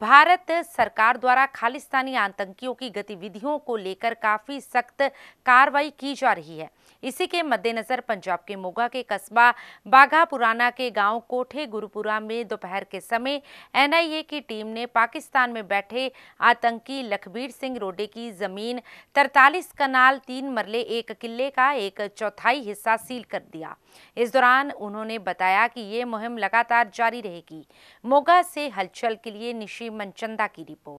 भारत सरकार द्वारा खालिस्तानी आतंकियों की गतिविधियों को लेकर काफ़ी सख्त कार्रवाई की जा रही है इसी के मद्देनज़र पंजाब के मोगा के कस्बा बाघा पुराना के गांव कोठे गुरुपुरा में दोपहर के समय एनआईए की टीम ने पाकिस्तान में बैठे आतंकी लखबीर सिंह रोडे की ज़मीन तरतालीस कनाल तीन मरले एक किले का एक चौथाई हिस्सा सील कर दिया इस दौरान उन्होंने बताया कि ये मुहिम लगातार जारी रहेगी मोगा से हलचल के लिए निशी खुशी मनचंदा की रिपोर्ट